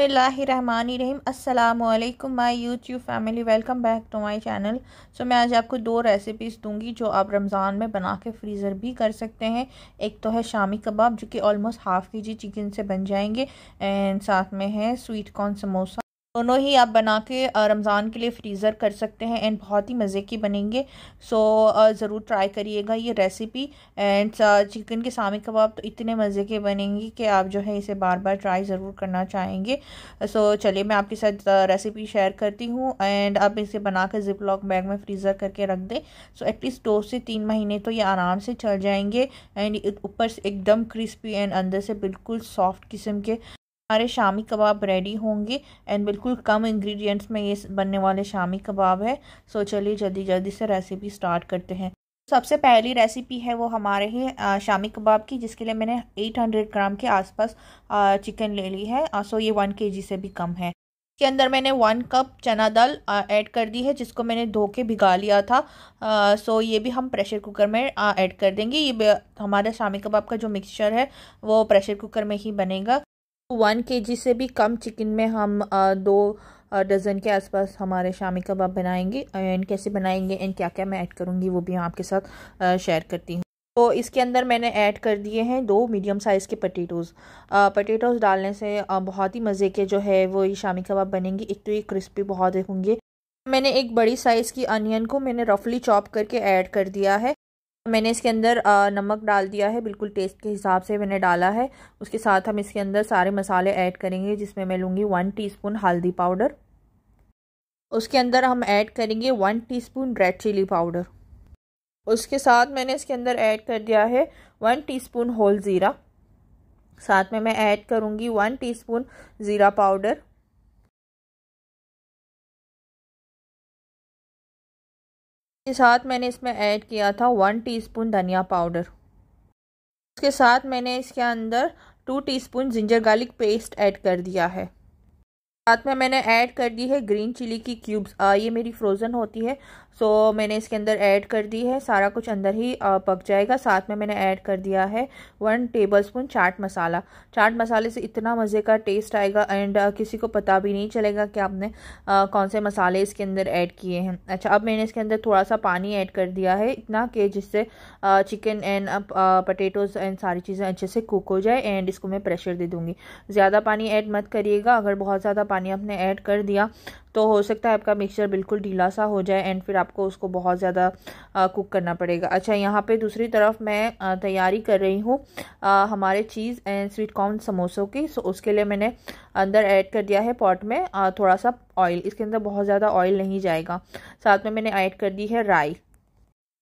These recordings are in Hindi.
बसमीम अल्लाम my YouTube family welcome back to my channel so मैं आज आपको दो रेसिपीज़ दूंगी जो आप रमज़ान में बना के फ्रीज़र भी कर सकते हैं एक तो है शामी कबाब जो कि ऑलमोस्ट हाफ़ के जी चिकन से बन जाएंगे एंड साथ में है स्वीट कॉर्न समोसा दोनों ही आप बना के रमज़ान के लिए फ्रीज़र कर सकते हैं एंड बहुत ही मज़े की बनेंगे सो ज़रूर ट्राई करिएगा ये रेसिपी एंड चिकन के सामी कबाब तो इतने मज़े के बनेंगे कि आप जो है इसे बार बार ट्राई ज़रूर करना चाहेंगे सो चलिए मैं आपके साथ रेसिपी शेयर करती हूँ एंड आप इसे बना कर जिप लॉक बैग में फ्रीज़र करके रख दें सो एटलीस्ट दो से तीन महीने तो ये आराम से चल जाएंगे एंड ऊपर से एकदम क्रिस्पी एंड अंदर से बिल्कुल सॉफ्ट किस्म के हमारे शामी कबाब रेडी होंगे एंड बिल्कुल कम इंग्रेडिएंट्स में ये बनने वाले शामी कबाब है सो चलिए जल्दी जल्दी से रेसिपी स्टार्ट करते हैं सबसे पहली रेसिपी है वो हमारे ही शामी कबाब की जिसके लिए मैंने 800 ग्राम के आसपास चिकन ले ली है सो ये वन के से भी कम है के अंदर मैंने वन कप चना दाल ऐड कर दी है जिसको मैंने धो के भिगा लिया था आ, सो ये भी हम प्रेशर कुकर में ऐड कर देंगे ये हमारे शामी कबाब का जो मिक्सचर है वो प्रेशर कुकर में ही बनेगा वन के जी से भी कम चिकन में हम दो डज़न के आसपास हमारे शामी कबाब बनाएंगे एंड कैसे बनाएंगे एंड क्या क्या मैं ऐड करूँगी वो भी हम आपके साथ शेयर करती हूँ तो इसके अंदर मैंने ऐड कर दिए हैं दो मीडियम साइज़ के पटेटोज़ पटेटोज़ डालने से बहुत ही मज़े के जो है वो ये शामी कबाब बनेंगे एक तो ये क्रिस्पी बहुत होंगे मैंने एक बड़ी साइज़ की अनियन को मैंने रफली चॉप करके ऐड कर दिया है मैंने इसके अंदर नमक डाल दिया है बिल्कुल टेस्ट के हिसाब से मैंने डाला है उसके साथ हम इसके अंदर सारे मसाले ऐड करेंगे जिसमें मैं लूँगी वन टीस्पून हल्दी पाउडर उसके अंदर हम ऐड करेंगे one teaspoon red chilli powder उसके साथ मैंने इसके अंदर ऐड कर दिया है वन टीस्पून होल ज़ीरा साथ में मैं ऐड करूँगी वन टीस्पून ज़ीरा पाउडर के साथ मैंने इसमें ऐड किया था वन टीस्पून धनिया पाउडर उसके साथ मैंने इसके अंदर two teaspoon ginger garlic paste add कर दिया है साथ में मैंने ऐड कर दी है ग्रीन चिली की क्यूब्स आ, ये मेरी फ्रोज़न होती है सो so, मैंने इसके अंदर ऐड कर दी है सारा कुछ अंदर ही पक जाएगा साथ में मैंने ऐड कर दिया है one tablespoon chaat masala chaat मसाले से इतना मज़े का टेस्ट आएगा एंड किसी को पता भी नहीं चलेगा कि आपने आ, कौन से मसाले इसके अंदर ऐड किए हैं अच्छा अब मैंने इसके अंदर थोड़ा सा पानी ऐड कर दिया है इतना कि जिससे चिकन एंड पटेटोज़ एंड सारी चीज़ें अच्छे से कुक हो जाए एंड इसको मैं प्रेशर दे दूँगी ज़्यादा पानी ऐड मत करिएगा अगर बहुत ज़्यादा पानी आपने ऐड कर दिया तो हो सकता है आपका मिक्सचर बिल्कुल ढीला सा हो जाए एंड फिर आपको उसको बहुत ज़्यादा कुक करना पड़ेगा अच्छा यहाँ पे दूसरी तरफ मैं तैयारी कर रही हूँ हमारे चीज़ एंड स्वीट कॉर्न समोसों की सो उसके लिए मैंने अंदर ऐड कर दिया है पॉट में थोड़ा सा ऑयल इसके अंदर बहुत ज़्यादा ऑयल नहीं जाएगा साथ में मैंने ऐड कर दी है राई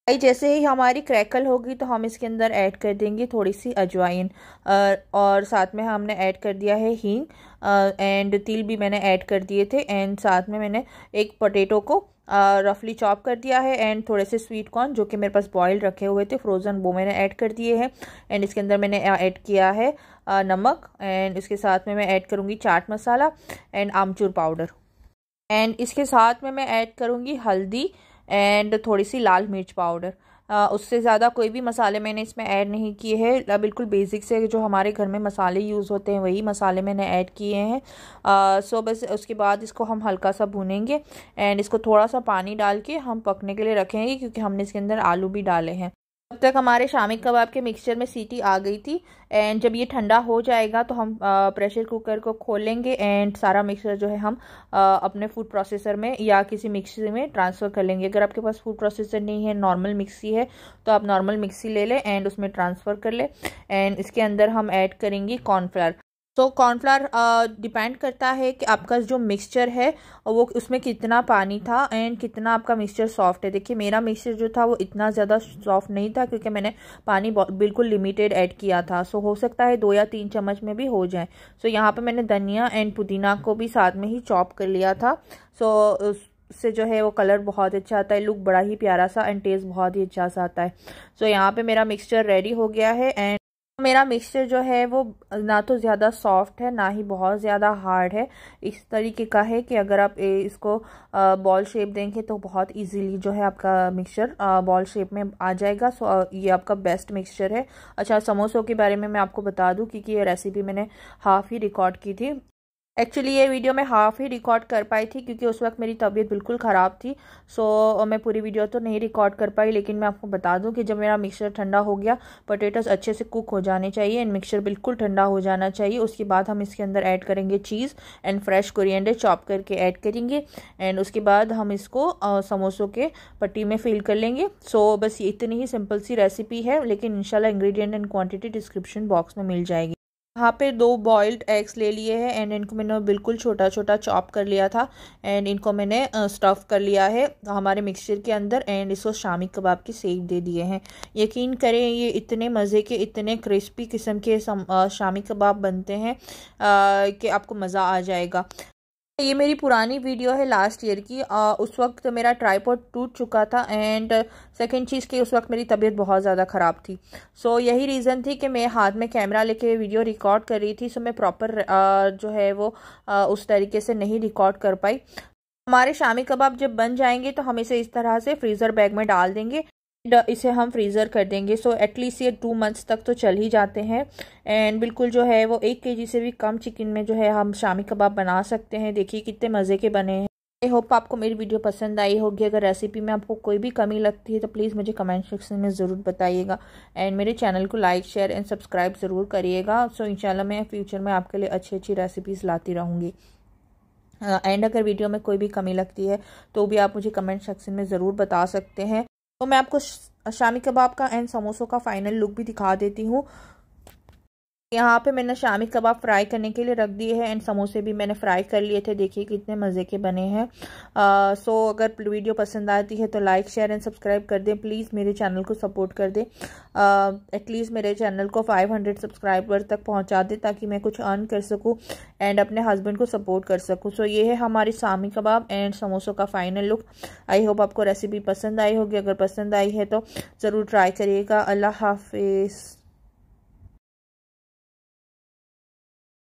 भाई जैसे ही हमारी क्रैकल होगी तो हम इसके अंदर ऐड कर देंगे थोड़ी सी अजवाइन और साथ में हमने ऐड कर दिया है हींग एंड तिल भी मैंने ऐड कर दिए थे एंड साथ में मैंने एक पोटैटो को रफली चॉप कर दिया है एंड थोड़े से स्वीट कॉर्न जो कि मेरे पास बॉयल रखे हुए थे फ्रोज़न वो मैंने ऐड कर दिए हैं एंड इसके अंदर मैंने ऐड किया है नमक एंड इसके साथ में मैं ऐड करूँगी chaat masala and amchur powder and इसके साथ में मैं ऐड करूँगी हल्दी एंड थोड़ी सी लाल मिर्च पाउडर आ, उससे ज़्यादा कोई भी मसाले मैंने इसमें ऐड नहीं किए हैं बिल्कुल बेसिक से जो हमारे घर में मसाले यूज़ होते हैं वही मसाले मैंने ऐड किए हैं सो बस उसके बाद इसको हम हल्का सा भूनेंगे एंड इसको थोड़ा सा पानी डाल के हम पकने के लिए रखेंगे क्योंकि हमने इसके अंदर आलू भी डाले हैं तब तक हमारे शामी कबाब के मिक्सचर में सीटी आ गई थी एंड जब ये ठंडा हो जाएगा तो हम प्रेशर कुकर को खोलेंगे एंड सारा मिक्सचर जो है हम अपने फूड प्रोसेसर में या किसी मिक्सी में ट्रांसफ़र कर लेंगे अगर आपके पास फूड प्रोसेसर नहीं है नॉर्मल मिक्सी है तो आप नॉर्मल मिक्सी ले लें एंड उसमें ट्रांसफ़र कर लें एंड इसके अंदर हम ऐड करेंगे कॉर्नफ्लावर तो कॉर्नफ्लावर डिपेंड uh, करता है कि आपका जो मिक्सचर है वो उसमें कितना पानी था एंड कितना आपका मिक्सचर सॉफ्ट है देखिए मेरा मिक्सचर जो था वो इतना ज़्यादा सॉफ्ट नहीं था क्योंकि मैंने पानी बिल्कुल लिमिटेड ऐड किया था सो हो सकता है दो या तीन चम्मच में भी हो जाए सो यहाँ पर मैंने धनिया एंड पुदीना को भी साथ में ही चॉप कर लिया था सो से जो है वो कलर बहुत अच्छा आता है लुक बड़ा ही प्यारा सा एंड टेस्ट बहुत ही अच्छा सा आता है सो यहाँ पे मेरा मिक्सचर रेडी हो गया है एंड मेरा मिक्सचर जो है वो ना तो ज़्यादा सॉफ्ट है ना ही बहुत ज़्यादा हार्ड है इस तरीके का है कि अगर आप इसको बॉल शेप देंगे तो बहुत इजीली जो है आपका मिक्सचर बॉल शेप में आ जाएगा सो ये आपका बेस्ट मिक्सचर है अच्छा समोसों के बारे में मैं आपको बता दूं क्योंकि ये रेसिपी मैंने हाफ़ ही रिकॉर्ड की थी एक्चुअली ये वीडियो मैं हाफ ही रिकॉर्ड कर पाई थी क्योंकि उस वक्त मेरी तबीयत बिल्कुल ख़राब थी सो मैं पूरी वीडियो तो नहीं रिकॉर्ड कर पाई लेकिन मैं आपको बता दूं कि जब मेरा मिक्सर ठंडा हो गया पोटैटोस अच्छे से कुक हो जाने चाहिए एंड मिक्सर बिल्कुल ठंडा हो जाना चाहिए उसके बाद हम इसके अंदर ऐड करेंगे cheese and fresh coriander chop करके ऐड करेंगे एंड उसके बाद हम इसको समोसों के पट्टी में फिल कर लेंगे सो बस इतनी ही सिंपल सी रेसिपी है लेकिन इनशाला ingredient and quantity description box में मिल जाएगी यहाँ पे दो बॉइल्ड एग्स ले लिए हैं एंड इनको मैंने बिल्कुल छोटा छोटा चॉप कर लिया था एंड इनको मैंने स्टफ़ कर लिया है हमारे मिक्सचर के अंदर एंड इसको शामी कबाब की सेक दे दिए हैं यकीन करें ये इतने मज़े के इतने क्रिस्पी किस्म के शामी कबाब बनते हैं कि आपको मज़ा आ जाएगा ये मेरी पुरानी वीडियो है लास्ट ईयर की आ, उस वक्त मेरा ट्राईपोड टूट चुका था एंड सेकंड चीज़ की उस वक्त मेरी तबीयत बहुत ज़्यादा ख़राब थी सो so, यही रीज़न थी कि मैं हाथ में कैमरा लेके वीडियो रिकॉर्ड कर रही थी सो so, मैं प्रॉपर जो है वो आ, उस तरीके से नहीं रिकॉर्ड कर पाई हमारे शामी कबाब जब बन जाएंगे तो हम इसे इस तरह से फ्रीज़र बैग में डाल देंगे इसे हम फ्रीज़र कर देंगे सो एटलीस्ट ये टू मंथ्स तक तो चल ही जाते हैं एंड बिल्कुल जो है वो एक केजी से भी कम चिकन में जो है हम शामी कबाब बना सकते हैं देखिए कितने मज़े के बने हैं आई होप आपको मेरी वीडियो पसंद आई होगी अगर रेसिपी में आपको कोई भी कमी लगती है तो प्लीज़ मुझे कमेंट सेक्शन में ज़रूर बताइएगा एंड मेरे चैनल को लाइक शेयर एंड सब्सक्राइब ज़रूर करिएगा सो इन मैं फ्यूचर में आपके लिए अच्छी अच्छी रेसिपीज़ लाती रहूँगी एंड uh, अगर वीडियो में कोई भी कमी लगती है तो भी आप मुझे कमेंट सेक्शन में ज़रूर बता सकते हैं तो मैं आपको शामी कबाब का एंड समोसों का फाइनल लुक भी दिखा देती हूँ यहाँ पे मैंने शामी कबाब फ्राई करने के लिए रख दिए हैं एंड समोसे भी मैंने फ्राई कर लिए थे देखिए कितने मज़े के बने हैं सो so, अगर वीडियो पसंद आती है तो लाइक शेयर एंड सब्सक्राइब कर दें प्लीज़ मेरे चैनल को सपोर्ट कर दें एटलीस्ट मेरे चैनल को 500 सब्सक्राइबर तक पहुँचा दें ताकि मैं कुछ अर्न कर सकूँ एंड अपने हस्बैंड को सपोर्ट कर सकूँ सो so, ये है हमारी शामी कबाब एंड समोसों का फाइनल लुक आई होप आपको रेसिपी पसंद आई होगी अगर पसंद आई है तो ज़रूर ट्राई करिएगा अल्लाह हाफिज़